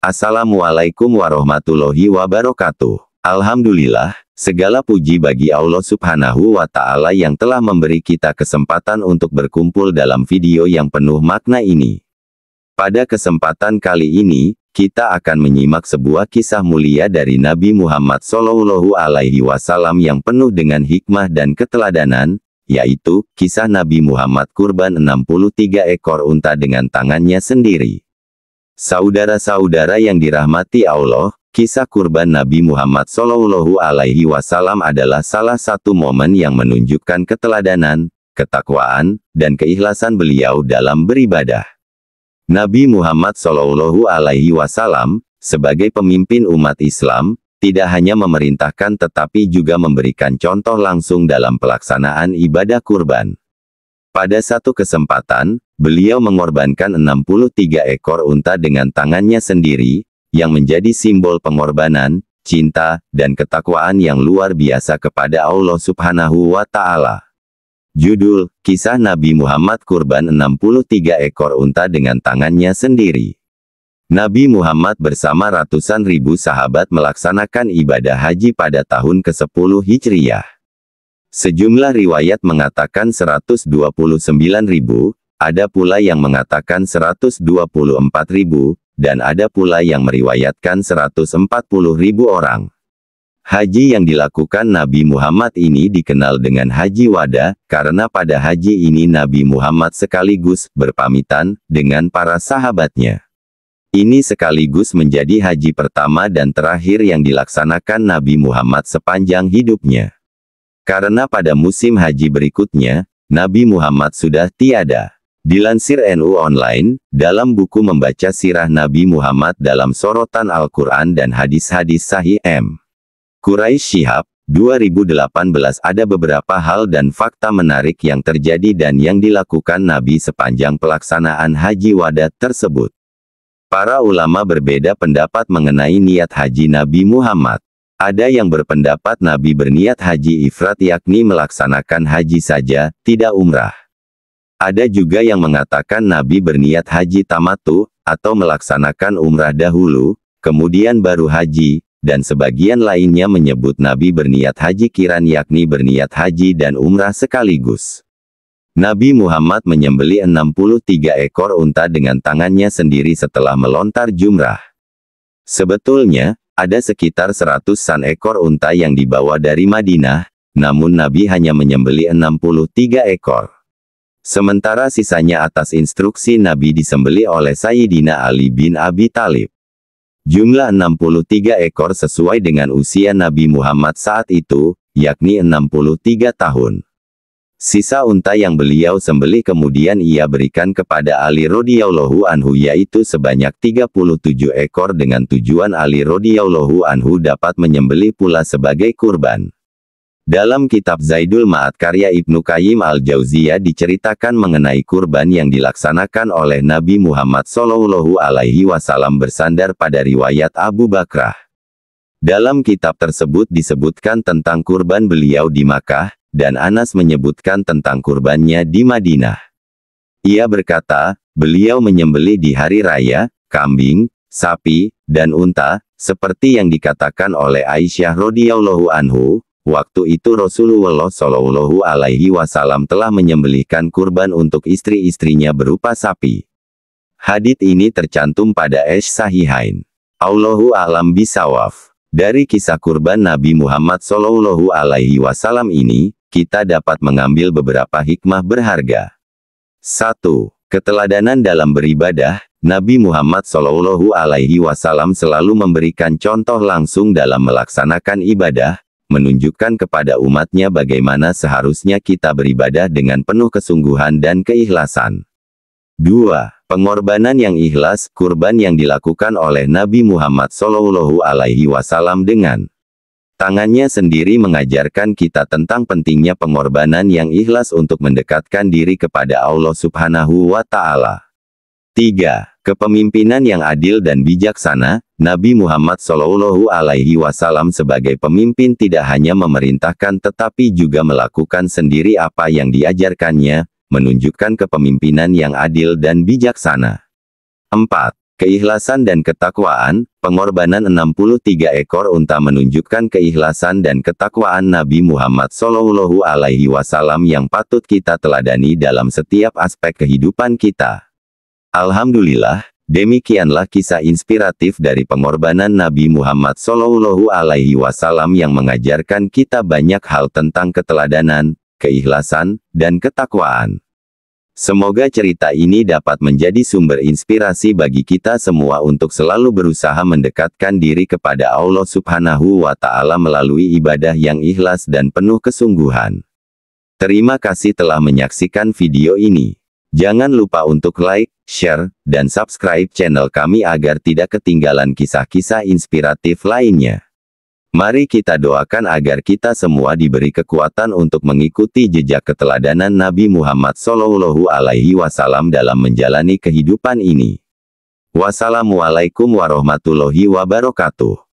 Assalamualaikum warahmatullahi wabarakatuh. Alhamdulillah, segala puji bagi Allah subhanahu wa ta'ala yang telah memberi kita kesempatan untuk berkumpul dalam video yang penuh makna ini. Pada kesempatan kali ini, kita akan menyimak sebuah kisah mulia dari Nabi Muhammad Shallallahu Alaihi Wasallam yang penuh dengan hikmah dan keteladanan, yaitu kisah Nabi Muhammad kurban 63 ekor unta dengan tangannya sendiri. Saudara-saudara yang dirahmati Allah, kisah kurban Nabi Muhammad Shallallahu Alaihi Wasallam adalah salah satu momen yang menunjukkan keteladanan, ketakwaan, dan keikhlasan beliau dalam beribadah. Nabi Muhammad Shallallahu Alaihi Wasallam sebagai pemimpin umat Islam tidak hanya memerintahkan tetapi juga memberikan contoh langsung dalam pelaksanaan ibadah kurban. Pada satu kesempatan, beliau mengorbankan 63 ekor unta dengan tangannya sendiri, yang menjadi simbol pengorbanan, cinta, dan ketakwaan yang luar biasa kepada Allah Subhanahu wa Ta'ala. Judul, Kisah Nabi Muhammad Kurban 63 ekor unta dengan tangannya sendiri. Nabi Muhammad bersama ratusan ribu sahabat melaksanakan ibadah haji pada tahun ke-10 Hijriyah. Sejumlah riwayat mengatakan 129 ribu, ada pula yang mengatakan 124 ribu, dan ada pula yang meriwayatkan 140 ribu orang. Haji yang dilakukan Nabi Muhammad ini dikenal dengan Haji Wada, karena pada haji ini Nabi Muhammad sekaligus berpamitan dengan para sahabatnya. Ini sekaligus menjadi haji pertama dan terakhir yang dilaksanakan Nabi Muhammad sepanjang hidupnya. Karena pada musim haji berikutnya, Nabi Muhammad sudah tiada. Dilansir NU Online, dalam buku membaca sirah Nabi Muhammad dalam sorotan Al-Quran dan hadis-hadis sahih M. Quraisy Shihab, 2018 ada beberapa hal dan fakta menarik yang terjadi dan yang dilakukan Nabi sepanjang pelaksanaan haji wadat tersebut. Para ulama berbeda pendapat mengenai niat haji Nabi Muhammad. Ada yang berpendapat Nabi berniat haji ifrat yakni melaksanakan haji saja, tidak umrah. Ada juga yang mengatakan Nabi berniat haji tamatu, atau melaksanakan umrah dahulu, kemudian baru haji, dan sebagian lainnya menyebut Nabi berniat haji kiran yakni berniat haji dan umrah sekaligus. Nabi Muhammad menyembeli 63 ekor unta dengan tangannya sendiri setelah melontar jumrah. Sebetulnya, ada sekitar 100 san ekor unta yang dibawa dari Madinah, namun Nabi hanya menyembeli 63 ekor. Sementara sisanya atas instruksi Nabi disembeli oleh Sayyidina Ali bin Abi Talib. Jumlah 63 ekor sesuai dengan usia Nabi Muhammad saat itu, yakni 63 tahun. Sisa unta yang beliau sembeli kemudian ia berikan kepada Ali radhiyallahu anhu yaitu sebanyak 37 ekor dengan tujuan Ali radhiyallahu anhu dapat menyembelih pula sebagai kurban. Dalam kitab Zaidul Maat karya Ibnu Qayyim al-Jauziyah diceritakan mengenai kurban yang dilaksanakan oleh Nabi Muhammad Shallallahu alaihi wasallam bersandar pada riwayat Abu Bakrah. Dalam kitab tersebut disebutkan tentang kurban beliau di Makkah, dan Anas menyebutkan tentang kurbannya di Madinah. Ia berkata, beliau menyembelih di hari raya, kambing, sapi, dan unta, seperti yang dikatakan oleh Aisyah radhiyallahu anhu, Waktu itu Rasulullah Shallallahu Alaihi Wasallam telah menyembelihkan kurban untuk istri-istrinya berupa sapi. Hadit ini tercantum pada Esh Sahihain. Allahu alam bisawaf. Dari kisah kurban Nabi Muhammad Shallallahu Alaihi Wasallam ini, kita dapat mengambil beberapa hikmah berharga. 1. Keteladanan dalam beribadah, Nabi Muhammad Shallallahu Alaihi Wasallam selalu memberikan contoh langsung dalam melaksanakan ibadah, menunjukkan kepada umatnya bagaimana seharusnya kita beribadah dengan penuh kesungguhan dan keikhlasan. 2. Pengorbanan yang ikhlas, kurban yang dilakukan oleh Nabi Muhammad SAW dengan tangannya sendiri mengajarkan kita tentang pentingnya pengorbanan yang ikhlas untuk mendekatkan diri kepada Allah Subhanahu wa Ta'ala. 3. Kepemimpinan yang adil dan bijaksana, Nabi Muhammad Shallallahu Alaihi Wasallam sebagai pemimpin tidak hanya memerintahkan tetapi juga melakukan sendiri apa yang diajarkannya, menunjukkan kepemimpinan yang adil dan bijaksana. 4. Keikhlasan dan ketakwaan, pengorbanan 63 ekor unta menunjukkan keikhlasan dan ketakwaan Nabi Muhammad Shallallahu Alaihi Wasallam yang patut kita teladani dalam setiap aspek kehidupan kita. Alhamdulillah, Demikianlah kisah inspiratif dari pengorbanan Nabi Muhammad Shallallahu Alaihi Wasallam yang mengajarkan kita banyak hal tentang keteladanan, keikhlasan, dan ketakwaan. Semoga cerita ini dapat menjadi sumber inspirasi bagi kita semua untuk selalu berusaha mendekatkan diri kepada Allah Subhanahu wa Ta'ala melalui ibadah yang ikhlas dan penuh kesungguhan. Terima kasih telah menyaksikan video ini. Jangan lupa untuk like, share, dan subscribe channel kami agar tidak ketinggalan kisah-kisah inspiratif lainnya. Mari kita doakan agar kita semua diberi kekuatan untuk mengikuti jejak keteladanan Nabi Muhammad Shallallahu Alaihi Wasallam dalam menjalani kehidupan ini. Wassalamualaikum warahmatullahi wabarakatuh.